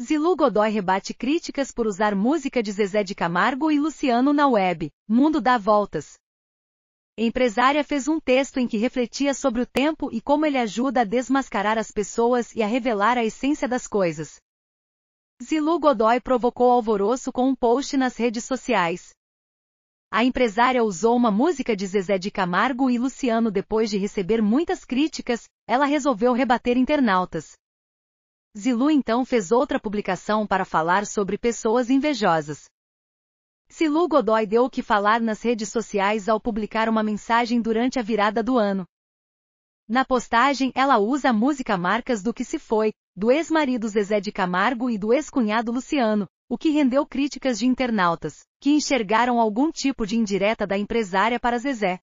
Zilu Godoy rebate críticas por usar música de Zezé de Camargo e Luciano na web. Mundo dá voltas. Empresária fez um texto em que refletia sobre o tempo e como ele ajuda a desmascarar as pessoas e a revelar a essência das coisas. Zilu Godoy provocou alvoroço com um post nas redes sociais. A empresária usou uma música de Zezé de Camargo e Luciano depois de receber muitas críticas, ela resolveu rebater internautas. Zilu então fez outra publicação para falar sobre pessoas invejosas. Zilu Godoy deu o que falar nas redes sociais ao publicar uma mensagem durante a virada do ano. Na postagem, ela usa a música Marcas do que se foi, do ex-marido Zezé de Camargo e do ex-cunhado Luciano, o que rendeu críticas de internautas, que enxergaram algum tipo de indireta da empresária para Zezé.